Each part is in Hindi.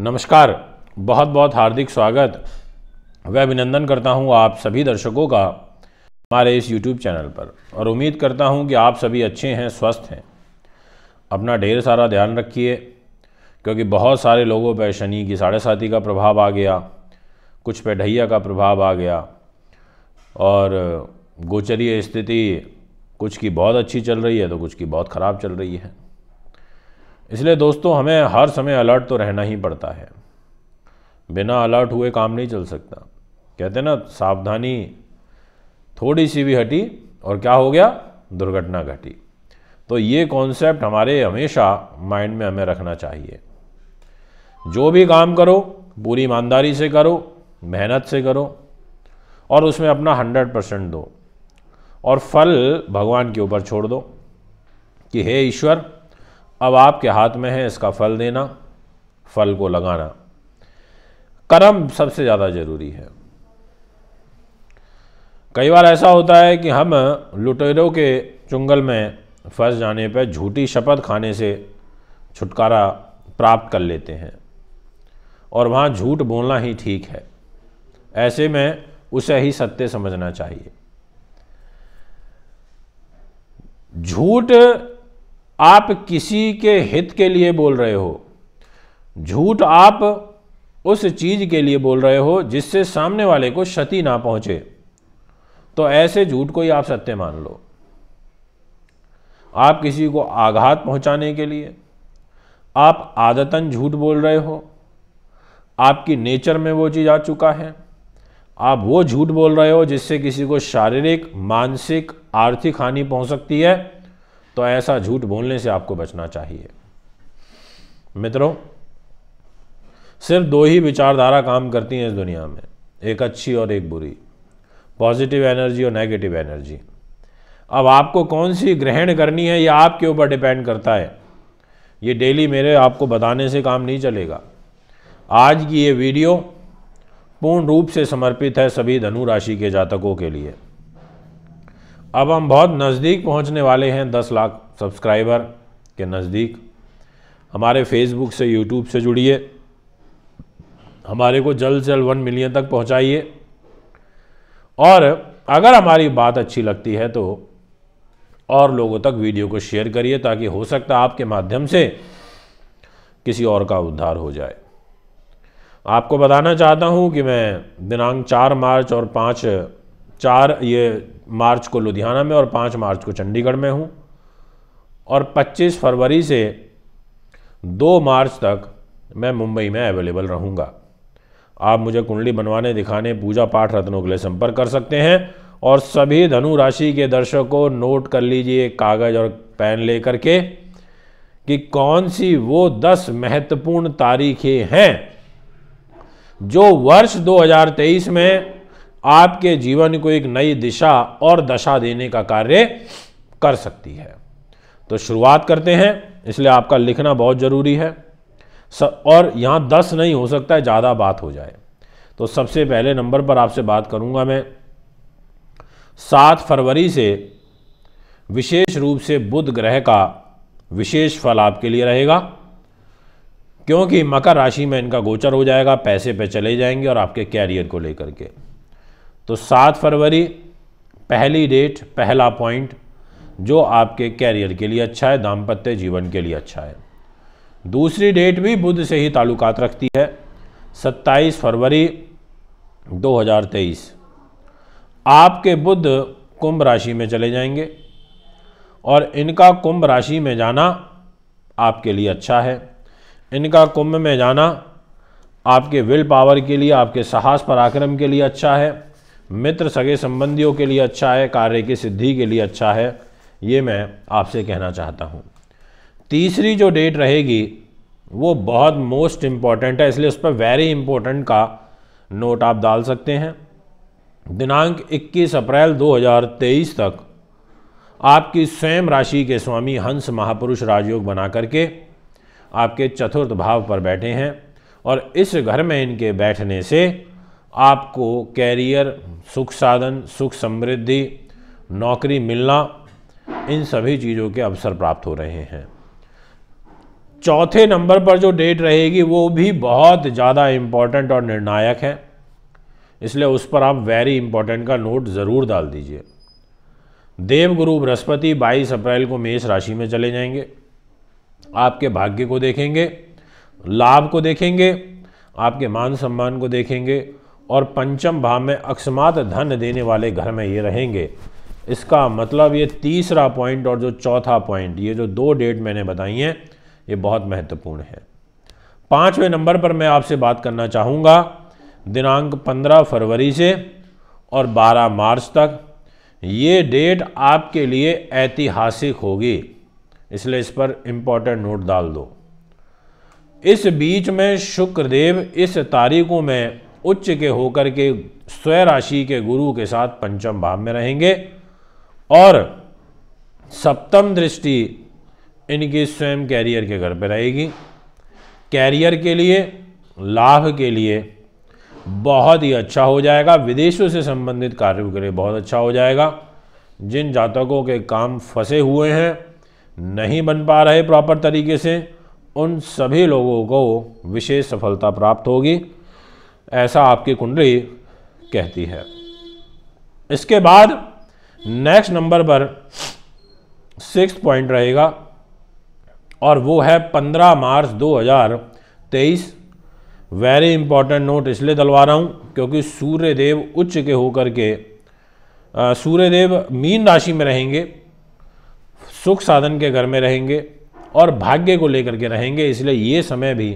नमस्कार बहुत बहुत हार्दिक स्वागत व अभिनंदन करता हूँ आप सभी दर्शकों का हमारे इस यूट्यूब चैनल पर और उम्मीद करता हूँ कि आप सभी अच्छे हैं स्वस्थ हैं अपना ढेर सारा ध्यान रखिए क्योंकि बहुत सारे लोगों पर शनि की साढ़े साथी का प्रभाव आ गया कुछ पे ढैया का प्रभाव आ गया और गोचरीय स्थिति कुछ की बहुत अच्छी चल रही है तो कुछ की बहुत ख़राब चल रही है इसलिए दोस्तों हमें हर समय अलर्ट तो रहना ही पड़ता है बिना अलर्ट हुए काम नहीं चल सकता कहते ना सावधानी थोड़ी सी भी हटी और क्या हो गया दुर्घटना घटी तो ये कॉन्सेप्ट हमारे हमेशा माइंड में हमें रखना चाहिए जो भी काम करो पूरी ईमानदारी से करो मेहनत से करो और उसमें अपना हंड्रेड परसेंट दो और फल भगवान के ऊपर छोड़ दो कि हे ईश्वर अब आपके हाथ में है इसका फल देना फल को लगाना कर्म सबसे ज़्यादा ज़रूरी है कई बार ऐसा होता है कि हम लुटेरों के चुंगल में फंस जाने पर झूठी शपथ खाने से छुटकारा प्राप्त कर लेते हैं और वहाँ झूठ बोलना ही ठीक है ऐसे में उसे ही सत्य समझना चाहिए झूठ आप किसी के हित के लिए बोल रहे हो झूठ आप उस चीज़ के लिए बोल रहे हो जिससे सामने वाले को क्षति ना पहुंचे तो ऐसे झूठ को ही आप सत्य मान लो आप किसी को आघात पहुंचाने के लिए आप आदतन झूठ बोल रहे हो आपकी नेचर में वो चीज़ आ चुका है आप वो झूठ बोल रहे हो जिससे किसी को शारीरिक मानसिक आर्थिक हानि पहुंच सकती है तो ऐसा झूठ बोलने से आपको बचना चाहिए मित्रों सिर्फ दो ही विचारधारा काम करती हैं इस दुनिया में एक अच्छी और एक बुरी पॉजिटिव एनर्जी और नेगेटिव एनर्जी अब आपको कौन सी ग्रहण करनी है यह आपके ऊपर डिपेंड करता है ये डेली मेरे आपको बताने से काम नहीं चलेगा आज की ये वीडियो पूर्ण रूप से समर्पित है सभी धनु राशि के जातकों के लिए अब हम बहुत नज़दीक पहुंचने वाले हैं दस लाख सब्सक्राइबर के नज़दीक हमारे फेसबुक से यूट्यूब से जुड़िए हमारे को जल्द से जल्द वन मिलियन तक पहुंचाइए और अगर हमारी बात अच्छी लगती है तो और लोगों तक वीडियो को शेयर करिए ताकि हो सकता आपके माध्यम से किसी और का उद्धार हो जाए आपको बताना चाहता हूं कि मैं दिनांक चार मार्च और पाँच चार ये मार्च को लुधियाना में और पाँच मार्च को चंडीगढ़ में हूँ और 25 फरवरी से 2 मार्च तक मैं मुंबई में अवेलेबल रहूँगा आप मुझे कुंडली बनवाने दिखाने पूजा पाठ रत्नों के लिए संपर्क कर सकते हैं और सभी धनु राशि के दर्शकों नोट कर लीजिए कागज़ और पेन ले करके कि कौन सी वो दस महत्वपूर्ण तारीखें हैं जो वर्ष 2023 में आपके जीवन को एक नई दिशा और दशा देने का कार्य कर सकती है तो शुरुआत करते हैं इसलिए आपका लिखना बहुत ज़रूरी है और यहाँ दस नहीं हो सकता है ज़्यादा बात हो जाए तो सबसे पहले नंबर पर आपसे बात करूँगा मैं सात फरवरी से विशेष रूप से बुध ग्रह का विशेष फल आपके लिए रहेगा क्योंकि मकर राशि में इनका गोचर हो जाएगा पैसे पे चले जाएंगे और आपके कैरियर को लेकर के तो सात फरवरी पहली डेट पहला पॉइंट जो आपके कैरियर के लिए अच्छा है दाम्पत्य जीवन के लिए अच्छा है दूसरी डेट भी बुध से ही ताल्लुकात रखती है 27 फरवरी 2023 आपके बुध कुंभ राशि में चले जाएंगे और इनका कुंभ राशि में जाना आपके लिए अच्छा है इनका कुंभ में जाना आपके विल पावर के लिए आपके साहस पराक्रम के लिए अच्छा है मित्र सगे संबंधियों के लिए अच्छा है कार्य की सिद्धि के लिए अच्छा है ये मैं आपसे कहना चाहता हूँ तीसरी जो डेट रहेगी वो बहुत मोस्ट इम्पॉर्टेंट है इसलिए उस पर वेरी इम्पोर्टेंट का नोट आप डाल सकते हैं दिनांक 21 अप्रैल 2023 तक आपकी स्वयं राशि के स्वामी हंस महापुरुष राजयोग बना करके आपके चतुर्थ भाव पर बैठे हैं और इस घर में इनके बैठने से आपको कैरियर सुख साधन सुख समृद्धि नौकरी मिलना इन सभी चीज़ों के अवसर प्राप्त हो रहे हैं चौथे नंबर पर जो डेट रहेगी वो भी बहुत ज़्यादा इम्पॉर्टेंट और निर्णायक है इसलिए उस पर आप वेरी इंपॉर्टेंट का नोट ज़रूर डाल दीजिए देवगुरु बृहस्पति 22 अप्रैल को मेष राशि में चले जाएंगे आपके भाग्य को देखेंगे लाभ को देखेंगे आपके मान सम्मान को देखेंगे और पंचम भाव में अकस्मात धन देने वाले घर में ये रहेंगे इसका मतलब ये तीसरा पॉइंट और जो चौथा पॉइंट ये जो दो डेट मैंने बताई हैं ये बहुत महत्वपूर्ण है पाँचवें नंबर पर मैं आपसे बात करना चाहूँगा दिनांक 15 फरवरी से और 12 मार्च तक ये डेट आपके लिए ऐतिहासिक होगी इसलिए इस पर इम्पॉर्टेंट नोट डाल दो इस बीच में शुक्रदेव इस तारीखों में उच्च के होकर के स्वय राशि के गुरु के साथ पंचम भाव में रहेंगे और सप्तम दृष्टि इनके स्वयं कैरियर के घर पर रहेगी कैरियर के लिए लाभ के लिए बहुत ही अच्छा हो जाएगा विदेशों से संबंधित कार्यों के लिए बहुत अच्छा हो जाएगा जिन जातकों के काम फंसे हुए हैं नहीं बन पा रहे प्रॉपर तरीके से उन सभी लोगों को विशेष सफलता प्राप्त होगी ऐसा आपकी कुंडली कहती है इसके बाद नेक्स्ट नंबर पर सिक्स पॉइंट रहेगा और वो है 15 मार्च 2023 वेरी इंपॉर्टेंट नोट इसलिए दलवा रहा हूँ क्योंकि सूर्य देव उच्च के होकर के सूर्य देव मीन राशि में रहेंगे सुख साधन के घर में रहेंगे और भाग्य को लेकर के रहेंगे इसलिए ये समय भी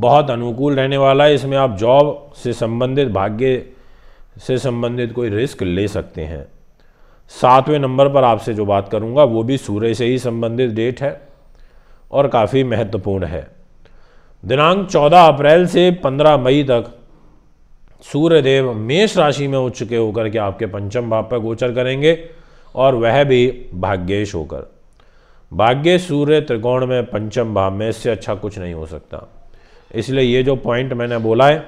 बहुत अनुकूल रहने वाला है इसमें आप जॉब से संबंधित भाग्य से संबंधित कोई रिस्क ले सकते हैं सातवें नंबर पर आपसे जो बात करूंगा वो भी सूर्य से ही संबंधित डेट है और काफ़ी महत्वपूर्ण है दिनांक 14 अप्रैल से 15 मई तक सूर्यदेव मेष राशि में उच्च के होकर के आपके पंचम भाव पर गोचर करेंगे और वह भी भाग्येश होकर भाग्य सूर्य त्रिकोण में पंचम भाव में इससे अच्छा कुछ नहीं हो सकता इसलिए ये जो पॉइंट मैंने बोला है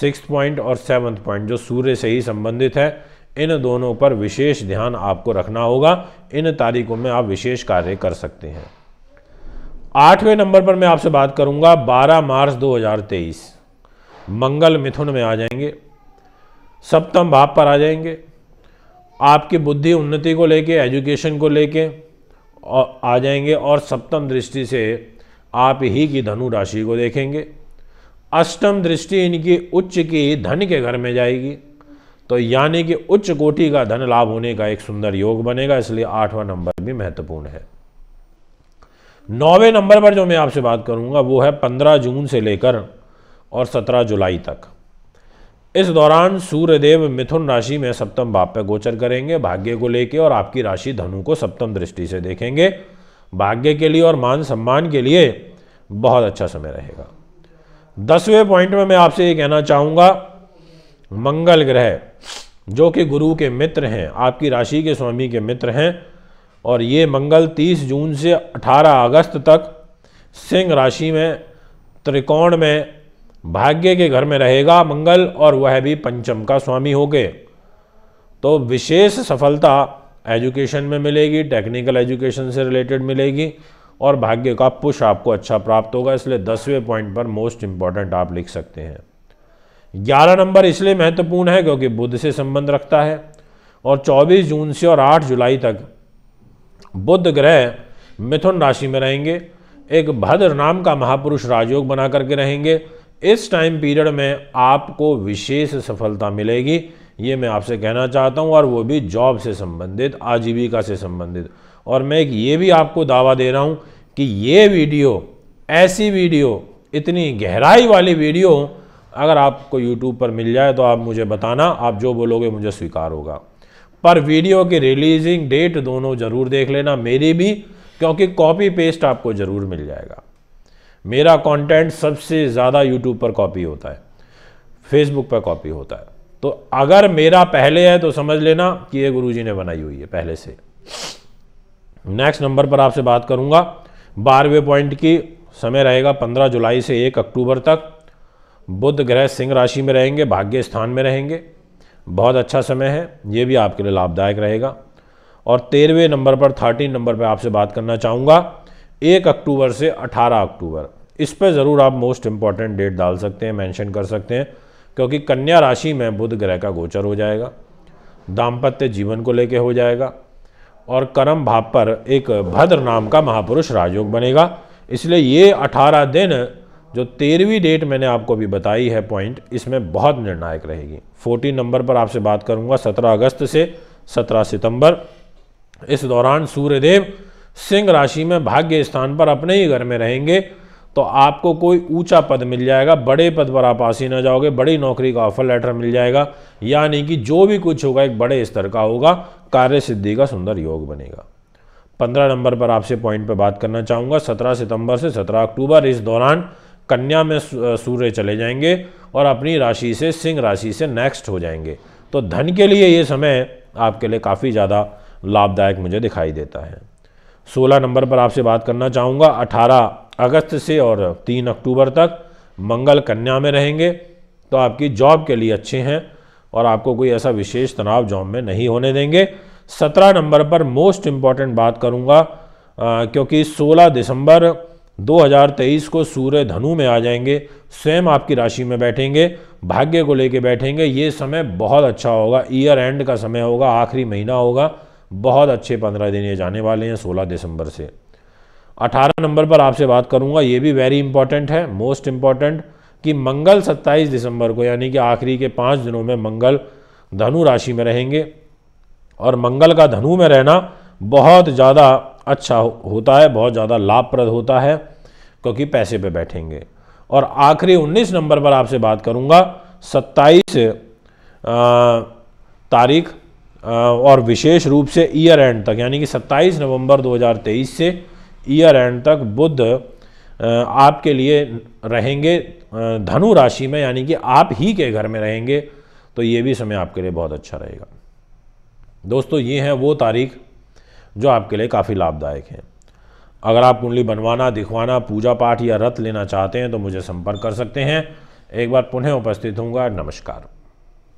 सिक्स पॉइंट और सेवन्थ पॉइंट जो सूर्य से ही संबंधित है इन दोनों पर विशेष ध्यान आपको रखना होगा इन तारीखों में आप विशेष कार्य कर सकते हैं आठवें नंबर पर मैं आपसे बात करूंगा 12 मार्च 2023 मंगल मिथुन में आ जाएंगे सप्तम भाव पर आ जाएंगे आपकी बुद्धि उन्नति को लेके एजुकेशन को लेके आ जाएंगे और सप्तम दृष्टि से आप ही की धनु राशि को देखेंगे अष्टम दृष्टि इनकी उच्च की धन के घर में जाएगी तो यानी कि उच्च कोटि का धन लाभ होने का एक सुंदर योग बनेगा इसलिए आठवां नंबर भी महत्वपूर्ण है नौवे नंबर पर जो मैं आपसे बात करूंगा वो है पंद्रह जून से लेकर और सत्रह जुलाई तक इस दौरान सूर्यदेव मिथुन राशि में सप्तम भाव पर गोचर करेंगे भाग्य को लेके और आपकी राशि धनु को सप्तम दृष्टि से देखेंगे भाग्य के लिए और मान सम्मान के लिए बहुत अच्छा समय रहेगा दसवें पॉइंट में मैं आपसे ये कहना चाहूँगा मंगल ग्रह जो कि गुरु के मित्र हैं आपकी राशि के स्वामी के मित्र हैं और ये मंगल 30 जून से 18 अगस्त तक सिंह राशि में त्रिकोण में भाग्य के घर में रहेगा मंगल और वह भी पंचम का स्वामी होगे तो विशेष सफलता एजुकेशन में मिलेगी टेक्निकल एजुकेशन से रिलेटेड मिलेगी और भाग्य का पुश आपको अच्छा प्राप्त होगा इसलिए दसवें पॉइंट पर मोस्ट इम्पॉर्टेंट आप लिख सकते हैं ग्यारह नंबर इसलिए महत्वपूर्ण है क्योंकि बुद्ध से संबंध रखता है और चौबीस जून से और आठ जुलाई तक बुद्ध ग्रह मिथुन राशि में रहेंगे एक भद्र नाम का महापुरुष राजयोग बना करके रहेंगे इस टाइम पीरियड में आपको विशेष सफलता मिलेगी ये मैं आपसे कहना चाहता हूँ और वो भी जॉब से संबंधित आजीविका से संबंधित और मैं ये भी आपको दावा दे रहा हूँ कि ये वीडियो ऐसी वीडियो इतनी गहराई वाली वीडियो अगर आपको यूट्यूब पर मिल जाए तो आप मुझे बताना आप जो बोलोगे मुझे स्वीकार होगा पर वीडियो की रिलीजिंग डेट दोनों ज़रूर देख लेना मेरी भी क्योंकि कॉपी पेस्ट आपको ज़रूर मिल जाएगा मेरा कंटेंट सबसे ज़्यादा यूट्यूब पर कॉपी होता है फेसबुक पर कॉपी होता है तो अगर मेरा पहले है तो समझ लेना कि ये गुरु ने बनाई हुई है पहले से नेक्स्ट नंबर पर आपसे बात करूंगा बारहवें पॉइंट की समय रहेगा पंद्रह जुलाई से एक अक्टूबर तक बुद्ध ग्रह सिंह राशि में रहेंगे भाग्य स्थान में रहेंगे बहुत अच्छा समय है ये भी आपके लिए लाभदायक रहेगा और तेरहवें नंबर पर थर्टीन नंबर पर आपसे बात करना चाहूँगा एक अक्टूबर से अठारह अक्टूबर इस पर ज़रूर आप मोस्ट इम्पॉर्टेंट डेट डाल सकते हैं मैंशन कर सकते हैं क्योंकि कन्या राशि में बुध ग्रह का गोचर हो जाएगा दाम्पत्य जीवन को लेके हो जाएगा और कर्म भाव पर एक भद्र नाम का महापुरुष राजयोग बनेगा इसलिए ये अठारह दिन जो तेरहवीं डेट मैंने आपको भी बताई है पॉइंट इसमें बहुत निर्णायक रहेगी 14 नंबर पर आपसे बात करूंगा सत्रह अगस्त से सत्रह सितंबर इस दौरान सूर्यदेव सिंह राशि में भाग्य स्थान पर अपने ही घर में रहेंगे तो आपको कोई ऊंचा पद मिल जाएगा बड़े पद पर आप आसीन हो जाओगे बड़ी नौकरी का ऑफर लेटर मिल जाएगा यानी कि जो भी कुछ होगा एक बड़े स्तर का होगा कार्य सिद्धि का सुंदर योग बनेगा पंद्रह नंबर पर आपसे पॉइंट पर बात करना चाहूँगा सत्रह सितंबर से सत्रह अक्टूबर इस दौरान कन्या में सूर्य चले जाएंगे और अपनी राशि से सिंह राशि से नेक्स्ट हो जाएंगे तो धन के लिए ये समय आपके लिए काफ़ी ज़्यादा लाभदायक मुझे दिखाई देता है सोलह नंबर पर आपसे बात करना चाहूँगा अठारह अगस्त से और तीन अक्टूबर तक मंगल कन्या में रहेंगे तो आपकी जॉब के लिए अच्छे हैं और आपको कोई ऐसा विशेष तनाव जॉब में नहीं होने देंगे सत्रह नंबर पर मोस्ट इम्पॉर्टेंट बात करूँगा क्योंकि सोलह दिसंबर 2023 को सूर्य धनु में आ जाएंगे स्वयं आपकी राशि में बैठेंगे भाग्य को लेके बैठेंगे ये समय बहुत अच्छा होगा ईयर एंड का समय होगा आखिरी महीना होगा बहुत अच्छे पंद्रह दिन ये जाने वाले हैं सोलह दिसंबर से अठारह नंबर पर आपसे बात करूंगा ये भी वेरी इंपॉर्टेंट है मोस्ट इम्पॉर्टेंट कि मंगल सत्ताईस दिसंबर को यानी कि आखिरी के पाँच दिनों में मंगल धनु राशि में रहेंगे और मंगल का धनु में रहना बहुत ज़्यादा अच्छा होता है बहुत ज़्यादा लाभप्रद होता है क्योंकि पैसे पे बैठेंगे और आखिरी 19 नंबर पर आपसे बात करूंगा 27 तारीख और विशेष रूप से ईयर एंड तक यानी कि 27 नवंबर 2023 से ईयर एंड तक बुध आपके लिए रहेंगे धनु राशि में यानी कि आप ही के घर में रहेंगे तो ये भी समय आपके लिए बहुत अच्छा रहेगा दोस्तों ये हैं वो तारीख जो आपके लिए काफ़ी लाभदायक हैं अगर आप कुंडली बनवाना दिखवाना पूजा पाठ या रथ लेना चाहते हैं तो मुझे संपर्क कर सकते हैं एक बार पुनः उपस्थित होंगे नमस्कार